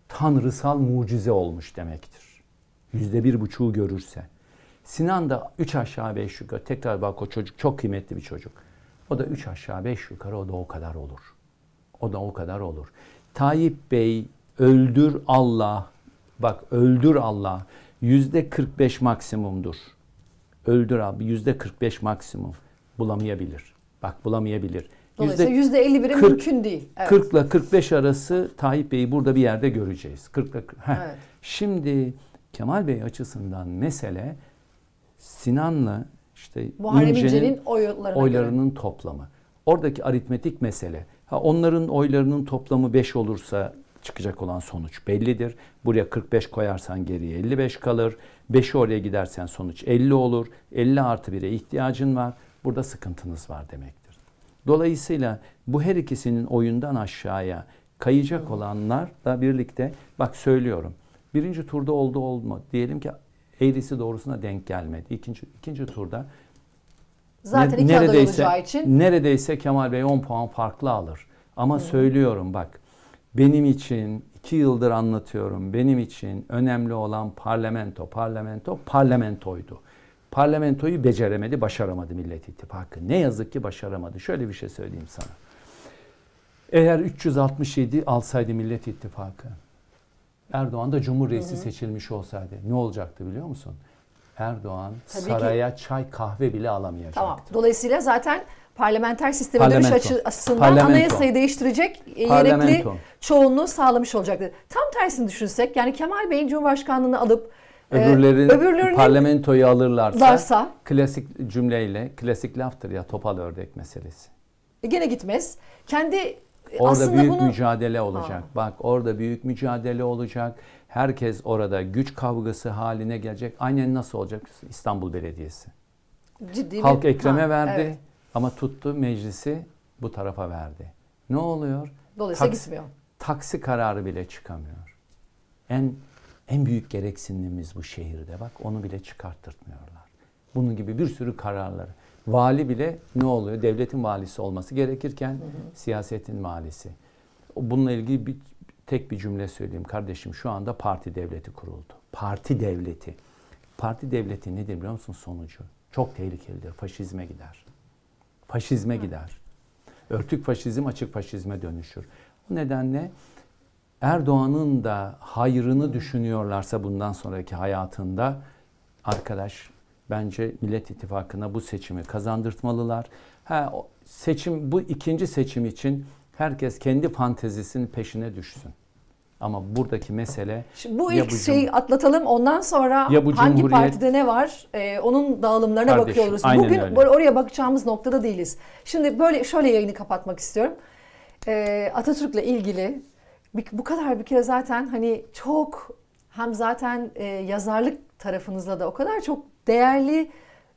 tanrısal mucize olmuş demektir. Yüzde bir buçuğu görürse. Sinan da üç aşağı beş yukarı. Tekrar bak o çocuk çok kıymetli bir çocuk. O da üç aşağı beş yukarı o da o kadar olur. O da o kadar olur. Tayyip Bey, öldür Allah. Bak öldür Allah. Yüzde 45 maksimumdur. Öldür abi yüzde 45 maksimum. Bulamayabilir. Bak bulamayabilir. Dolayısıyla yüzde 51'e mümkün değil. Evet. 40 ile 45 arası Tayyip Bey'i burada bir yerde göreceğiz. 40 ile, evet. Şimdi Kemal Bey açısından mesele Sinan'la işte Muharrem İnce'nin oylarına oylarının göre. toplamı. Oradaki aritmetik mesele. Ha onların oylarının toplamı 5 olursa çıkacak olan sonuç bellidir. Buraya 45 koyarsan geriye 55 kalır. 5'i oraya gidersen sonuç 50 olur. 50 artı 1'e ihtiyacın var. Burada sıkıntınız var demektir. Dolayısıyla bu her ikisinin oyundan aşağıya kayacak olanlar da birlikte bak söylüyorum. Birinci turda oldu olma diyelim ki eğrisi doğrusuna denk gelmedi. İkinci, ikinci turda Zaten iki neredeyse, için. neredeyse Kemal Bey 10 puan farklı alır. Ama Hı. Hmm. söylüyorum bak benim için iki yıldır anlatıyorum. Benim için önemli olan parlamento, parlamento, parlamentoydu. Parlamentoyu beceremedi, başaramadı Millet İttifakı. Ne yazık ki başaramadı. Şöyle bir şey söyleyeyim sana. Eğer 367 alsaydı Millet İttifakı, Erdoğan da Cumhur hı hı. seçilmiş olsaydı ne olacaktı biliyor musun? Erdoğan Tabii saraya ki. çay kahve bile alamayacaktı. Tamam. Dolayısıyla zaten parlamenter sisteme Parlamento. dönüş açısından Parlamento. anayasayı değiştirecek e, Parlamento. gerekli çoğunluğu sağlamış olacaktı. Tam tersini düşünsek yani Kemal Bey'in Cumhurbaşkanlığını alıp e, Öbürlerin, öbürlerini parlamentoyu alırlarsa darsa, klasik cümleyle klasik laftır ya topal ördek meselesi. E, gene gitmez. Kendi Orada büyük bunu... mücadele olacak. Ha. Bak orada büyük mücadele olacak. Herkes orada güç kavgası haline gelecek. Aynen nasıl olacak İstanbul Belediyesi. Ciddi Halk mi? Ekrem'e ha, verdi. Evet. Ama tuttu meclisi bu tarafa verdi. Ne oluyor? Dolayısıyla taksi, gitmiyor. Taksi kararı bile çıkamıyor. En en büyük gereksinimimiz bu şehirde bak onu bile çıkarttırmıyorlar. Bunun gibi bir sürü kararları. Vali bile ne oluyor? Devletin valisi olması gerekirken hı hı. siyasetin valisi. Bununla ilgili bir tek bir cümle söyleyeyim kardeşim şu anda parti devleti kuruldu. Parti devleti. Parti devleti nedir biliyor musun sonucu? Çok tehlikelidir. Faşizme gider faşizme gider. Örtük faşizm açık faşizme dönüşür. Bu nedenle Erdoğan'ın da hayrını düşünüyorlarsa bundan sonraki hayatında arkadaş bence Millet İttifakı'na bu seçimi kazandırtmalılar. Ha, seçim bu ikinci seçim için herkes kendi fantezisinin peşine düşsün. Ama buradaki mesele Şimdi bu ilk bu şeyi atlatalım ondan sonra ya bu hangi cumhuriyet... partide ne var e, onun dağılımlarına Kardeşim, bakıyoruz. Bugün öyle. oraya bakacağımız noktada değiliz. Şimdi böyle şöyle yayını kapatmak istiyorum. E, Atatürk'le ilgili bu kadar bir kere zaten hani çok hem zaten e, yazarlık tarafınızla da o kadar çok değerli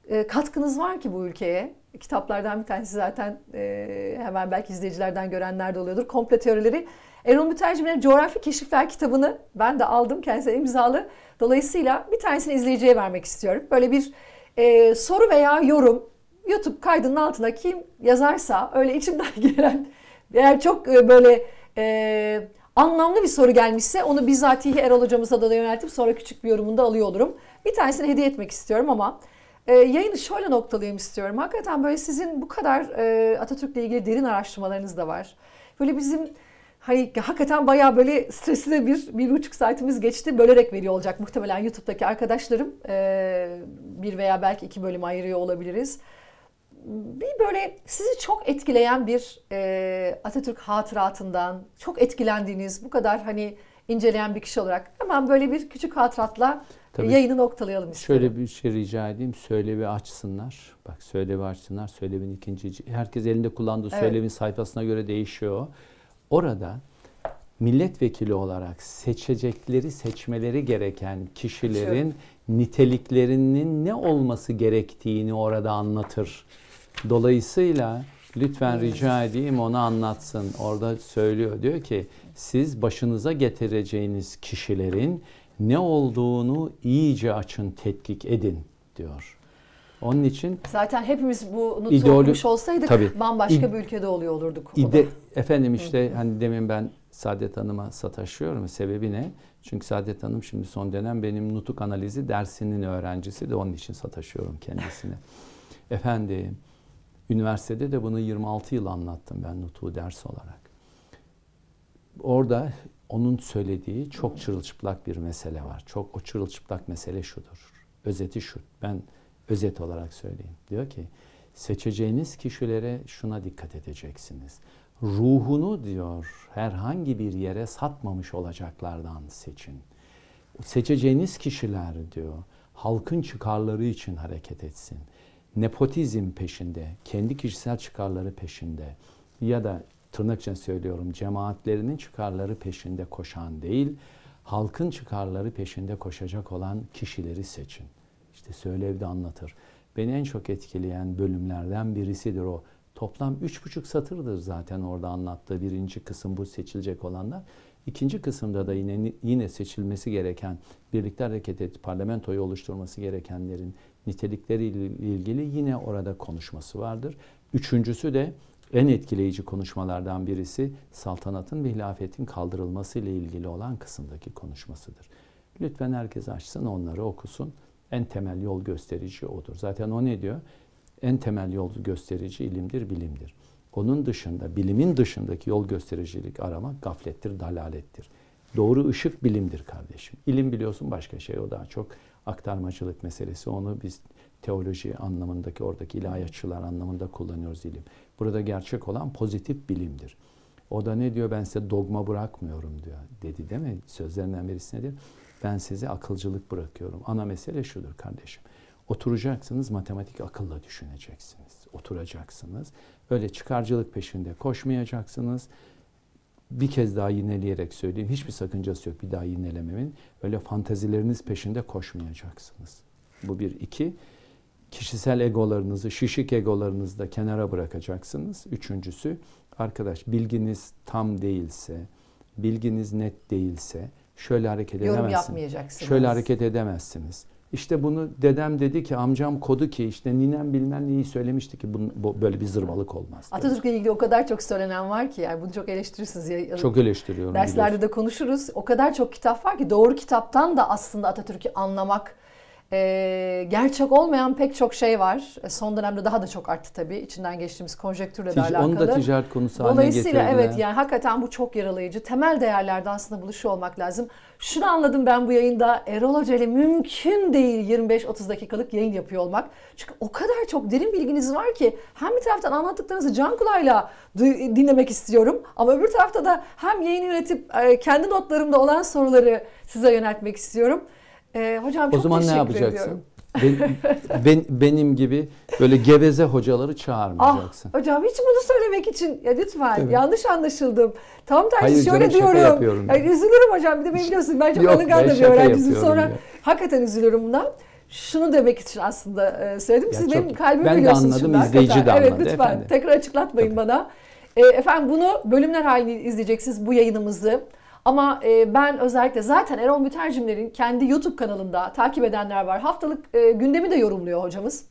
e, katkınız var ki bu ülkeye kitaplardan bir tanesi zaten e, hemen belki izleyicilerden görenler de oluyordur. Komple teorileri. Erol Mütercim'in Coğrafi Keşifler kitabını ben de aldım kendisine imzalı. Dolayısıyla bir tanesini izleyiciye vermek istiyorum. Böyle bir e, soru veya yorum YouTube kaydının altına kim yazarsa öyle içimden gelen eğer çok e, böyle e, anlamlı bir soru gelmişse onu bizatihi Erol hocamıza da yöneltip sonra küçük bir yorumunda alıyor olurum. Bir tanesini hediye etmek istiyorum ama e, yayını şöyle noktalayayım istiyorum. Hakikaten böyle sizin bu kadar e, Atatürk'le ilgili derin araştırmalarınız da var. Böyle bizim hani hakikaten bayağı böyle stresli bir, bir buçuk saatimiz geçti. Bölerek veriyor olacak muhtemelen YouTube'daki arkadaşlarım. E, bir veya belki iki bölüm ayırıyor olabiliriz. Bir böyle sizi çok etkileyen bir e, Atatürk hatıratından, çok etkilendiğiniz, bu kadar hani inceleyen bir kişi olarak hemen böyle bir küçük hatıratla Tabii Yayını noktalayalım istedim. Şöyle bir şey rica edeyim. Söylevi açsınlar. Bak söylevi açsınlar. Söylevin ikinci... Herkes elinde kullandığı evet. söylevin sayfasına göre değişiyor. Orada milletvekili olarak seçecekleri, seçmeleri gereken kişilerin Şu. niteliklerinin ne olması gerektiğini orada anlatır. Dolayısıyla lütfen rica edeyim onu anlatsın. Orada söylüyor diyor ki siz başınıza getireceğiniz kişilerin ne olduğunu iyice açın, tetkik edin diyor. Onun için zaten hepimiz bunu ideolo- okumuş olsaydık tabii, bambaşka bir ülkede oluyor olurduk. İde, efendim işte Hı. hani demin ben Saadet Hanım'a sataşıyorum. Sebebi ne? Çünkü Saadet Hanım şimdi son dönem benim nutuk analizi dersinin öğrencisi de onun için sataşıyorum kendisine. efendim üniversitede de bunu 26 yıl anlattım ben nutuğu ders olarak. Orada onun söylediği çok çırılçıplak bir mesele var. Çok o çırılçıplak mesele şudur. Özeti şu. Ben özet olarak söyleyeyim. Diyor ki seçeceğiniz kişilere şuna dikkat edeceksiniz. Ruhunu diyor herhangi bir yere satmamış olacaklardan seçin. Seçeceğiniz kişiler diyor halkın çıkarları için hareket etsin. Nepotizm peşinde, kendi kişisel çıkarları peşinde ya da tırnak için söylüyorum cemaatlerinin çıkarları peşinde koşan değil, halkın çıkarları peşinde koşacak olan kişileri seçin. İşte de anlatır. Beni en çok etkileyen bölümlerden birisidir o. Toplam üç buçuk satırdır zaten orada anlattığı birinci kısım bu seçilecek olanlar. İkinci kısımda da yine yine seçilmesi gereken, birlikte hareket et, parlamentoyu oluşturması gerekenlerin nitelikleriyle ilgili yine orada konuşması vardır. Üçüncüsü de en etkileyici konuşmalardan birisi saltanatın ve hilafetin kaldırılması ile ilgili olan kısımdaki konuşmasıdır. Lütfen herkes açsın onları okusun. En temel yol gösterici odur. Zaten o ne diyor? En temel yol gösterici ilimdir, bilimdir. Onun dışında, bilimin dışındaki yol göstericilik arama gaflettir, dalalettir. Doğru ışık bilimdir kardeşim. İlim biliyorsun başka şey. O daha çok aktarmacılık meselesi. Onu biz teoloji anlamındaki oradaki ilahiyatçılar anlamında kullanıyoruz ilim. Burada gerçek olan pozitif bilimdir. O da ne diyor? Ben size dogma bırakmıyorum diyor. Dedi değil mi? Sözlerinden birisi nedir? Ben size akılcılık bırakıyorum. Ana mesele şudur kardeşim. Oturacaksınız, matematik akılla düşüneceksiniz. Oturacaksınız. Öyle çıkarcılık peşinde koşmayacaksınız. Bir kez daha yineleyerek söyleyeyim. Hiçbir sakıncası yok bir daha yinelememin. Öyle fantazileriniz peşinde koşmayacaksınız. Bu bir. iki kişisel egolarınızı, şişik egolarınızı da kenara bırakacaksınız. Üçüncüsü, arkadaş bilginiz tam değilse, bilginiz net değilse şöyle hareket Yorum edemezsiniz. Yorum yapmayacaksınız. Şöyle hareket edemezsiniz. İşte bunu dedem dedi ki amcam kodu ki işte ninem bilmem neyi söylemişti ki bunun, bu, böyle bir zırvalık olmaz. Atatürk'le ilgili o kadar çok söylenen var ki yani bunu çok eleştirirsiniz. Ya, çok eleştiriyorum. Derslerde biliyorsun. de konuşuruz. O kadar çok kitap var ki doğru kitaptan da aslında Atatürk'ü anlamak e, gerçek olmayan pek çok şey var. Ee, son dönemde daha da çok arttı tabii. İçinden geçtiğimiz konjektürle Tic- de alakalı. Onu da ticaret konusu haline Dolayısıyla evet yani hakikaten bu çok yaralayıcı. Temel değerlerde aslında buluşu olmak lazım. Şunu anladım ben bu yayında Erol Hoca ile mümkün değil 25-30 dakikalık yayın yapıyor olmak. Çünkü o kadar çok derin bilginiz var ki hem bir taraftan anlattıklarınızı can kulağıyla dinlemek istiyorum ama öbür tarafta da hem yayın yönetip e, kendi notlarımda olan soruları size yöneltmek istiyorum. Ee, hocam çok O zaman ne yapacaksın? Ediyorum. Ben, ben, benim gibi böyle geveze hocaları çağırmayacaksın. Ah, hocam hiç bunu söylemek için ya lütfen yanlış anlaşıldım. Tam tersi Hayır, şöyle canım, diyorum. Yani üzülürüm hocam bir de beni biliyorsun. Ben çok Yok, alıngan da bir öğrencisi sonra. Ya. Hakikaten üzülürüm bundan. Şunu demek için aslında e, söyledim. Ya Siz çok, kalbimi ben biliyorsunuz. Ben de anladım şimdi, izleyici hakikaten. de anladı. Evet lütfen efendim. tekrar açıklatmayın Tabii. bana. E, efendim bunu bölümler halinde izleyeceksiniz bu yayınımızı. Ama e, ben özellikle zaten Erol Mütercimler'in kendi YouTube kanalında takip edenler var. Haftalık e, gündemi de yorumluyor hocamız.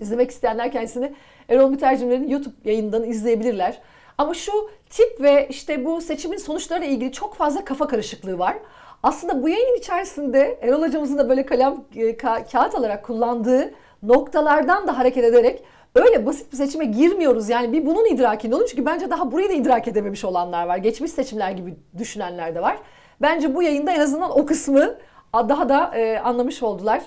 İzlemek isteyenler kendisini Erol Mütercimler'in YouTube yayından izleyebilirler. Ama şu tip ve işte bu seçimin sonuçlarıyla ilgili çok fazla kafa karışıklığı var. Aslında bu yayın içerisinde Erol hocamızın da böyle kalem e, ka- kağıt alarak kullandığı noktalardan da hareket ederek öyle basit bir seçime girmiyoruz. Yani bir bunun idrakinde olun. Çünkü bence daha burayı da idrak edememiş olanlar var. Geçmiş seçimler gibi düşünenler de var. Bence bu yayında en azından o kısmı daha da e, anlamış oldular.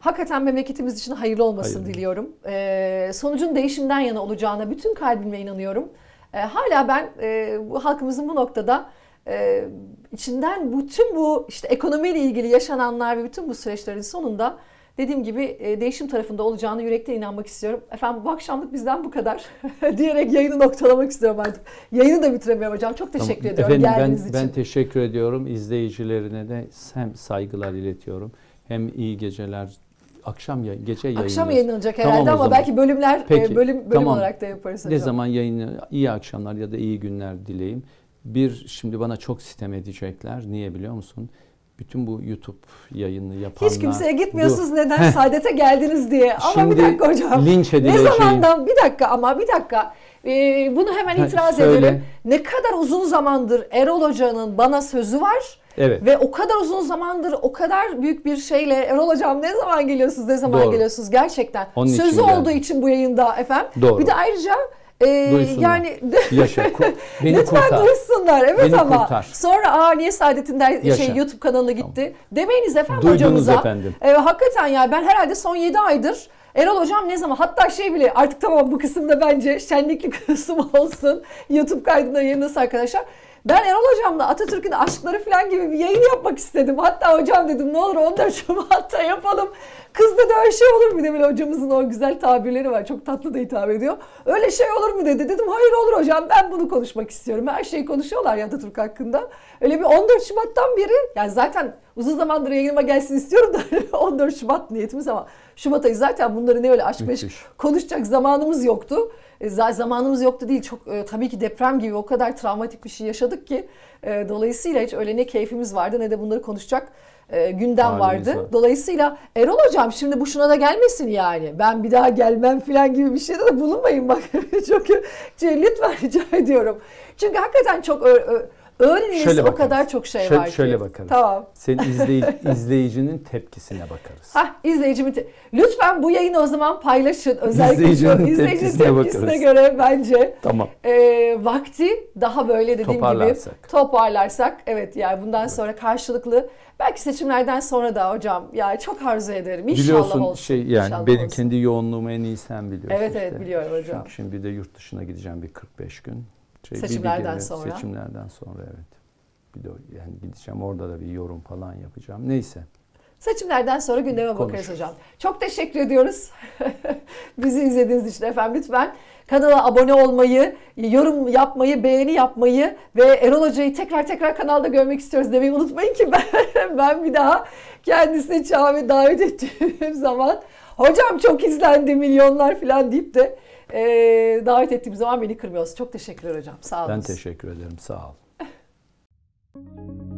Hakikaten memleketimiz için hayırlı olmasın hayırlı. diliyorum. E, sonucun değişimden yana olacağına bütün kalbimle inanıyorum. E, hala ben e, bu halkımızın bu noktada e, içinden bütün bu işte ekonomiyle ilgili yaşananlar ve bütün bu süreçlerin sonunda dediğim gibi e, değişim tarafında olacağını yürekte inanmak istiyorum. Efendim bu akşamlık bizden bu kadar diyerek yayını noktalamak istiyorum artık. Yayını da bitiremiyorum hocam. Çok teşekkür tamam. ediyorum Efendim, geldiğiniz ben, için. Ben teşekkür ediyorum. izleyicilerine de hem saygılar iletiyorum hem iyi geceler akşam ya gece yayınlanacak. Akşam yayınlanacak herhalde tamam ama belki bölümler e, Peki, bölüm bölüm tamam. olarak da yaparız hocam. Ne zaman yayını iyi akşamlar ya da iyi günler dileyim. Bir şimdi bana çok sistem edecekler. Niye biliyor musun? bütün bu YouTube yayını yapanlar... Hiç kimseye gitmiyorsunuz dur. neden saadete geldiniz diye. Ama Şimdi, bir dakika hocam. Linç ne zamandan bir dakika ama bir dakika. Ee, bunu hemen itiraz ha, edelim. Ne kadar uzun zamandır Erol Hoca'nın bana sözü var. Evet. Ve o kadar uzun zamandır o kadar büyük bir şeyle Erol Hocam ne zaman geliyorsunuz ne zaman Doğru. geliyorsunuz gerçekten. Onun sözü için olduğu geldim. için bu yayında efendim. Doğru. Bir de ayrıca ee, Yani yaşa. Ku- beni lütfen kurtar. duysunlar. Evet beni ama kurtar. sonra aa niye saadetinden şey, yaşa. şey YouTube kanalına gitti. Tamam. Demeyiniz efendim Duydunuz hocamıza. efendim. Ee, hakikaten ya yani ben herhalde son 7 aydır Erol Hocam ne zaman hatta şey bile artık tamam bu kısımda bence şenlikli kısım olsun. YouTube kaydına yayınlasın arkadaşlar. Ben Erol Hocam'la Atatürk'ün aşkları falan gibi bir yayın yapmak istedim. Hatta hocam dedim ne olur 14 Şubat'ta yapalım. Kız dedi öyle şey olur mu demeli hocamızın o güzel tabirleri var. Çok tatlı da hitap ediyor. Öyle şey olur mu dedi. Dedim hayır olur hocam ben bunu konuşmak istiyorum. Her şeyi konuşuyorlar ya Atatürk hakkında. Öyle bir 14 Şubat'tan beri yani zaten uzun zamandır yayınıma gelsin istiyorum da 14 Şubat niyetimiz ama Şubat ayı zaten bunları ne öyle aşk meşk konuşacak zamanımız yoktu. E, zamanımız yoktu değil. Çok e, tabii ki deprem gibi o kadar travmatik bir şey yaşadık ki e, dolayısıyla hiç öyle ne keyfimiz vardı ne de bunları konuşacak gündem Halimiz vardı. Var. Dolayısıyla Erol hocam şimdi bu şuna da gelmesin yani. Ben bir daha gelmem falan gibi bir şeyde de bulunmayın bak. çok lütfen rica ediyorum. Çünkü hakikaten çok ö- ö- Öğrenilmesi şöyle bakarız. o kadar çok şey şöyle, var ki. Şöyle bakarız. Tamam. Senin izley, izleyicinin tepkisine bakarız. Hah izleyicimin te- Lütfen bu yayını o zaman paylaşın. Özellikle izleyicinin, izleyicinin tepkisine, tepkisine göre bence. Tamam. E, vakti daha böyle dediğim toparlarsak. gibi toparlarsak. Evet yani bundan evet. sonra karşılıklı belki seçimlerden sonra da hocam yani çok arzu ederim. İnşallah Biliyorsun olsun. şey yani İnşallah benim olsun. kendi yoğunluğumu en iyi sen biliyorsun. Evet işte. evet biliyorum hocam. Çünkü şimdi bir de yurt dışına gideceğim bir 45 gün. Şey, seçimlerden bir, sonra. Seçimlerden sonra evet. Bir de yani gideceğim orada da bir yorum falan yapacağım. Neyse. Seçimlerden sonra gündeme Konuşuruz. bakarız hocam. Çok teşekkür ediyoruz. Bizi izlediğiniz için efendim lütfen kanala abone olmayı, yorum yapmayı, beğeni yapmayı ve Erol Hoca'yı tekrar tekrar kanalda görmek istiyoruz demeyi unutmayın ki ben, ben bir daha kendisine çağrı davet ettiğim zaman hocam çok izlendi milyonlar falan deyip de e, davet ettiğim zaman beni kırmıyorsunuz. Çok teşekkürler hocam. Sağ olun. Ben teşekkür ederim. Sağ ol.